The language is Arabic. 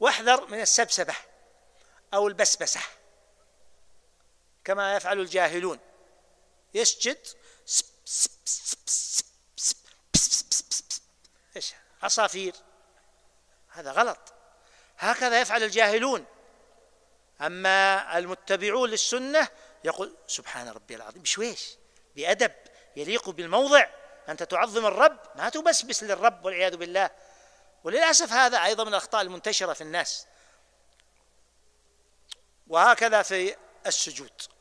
واحذر من السبسبة أو البسبسة كما يفعل الجاهلون يسجد ايش عصافير هذا غلط هكذا يفعل الجاهلون أما المتبعون للسنة يقول سبحان ربي العظيم بشويش بأدب يليق بالموضع أنت تعظم الرب ما تبسبس للرب والعياذ بالله وللأسف هذا أيضا من الأخطاء المنتشرة في الناس وهكذا في السجود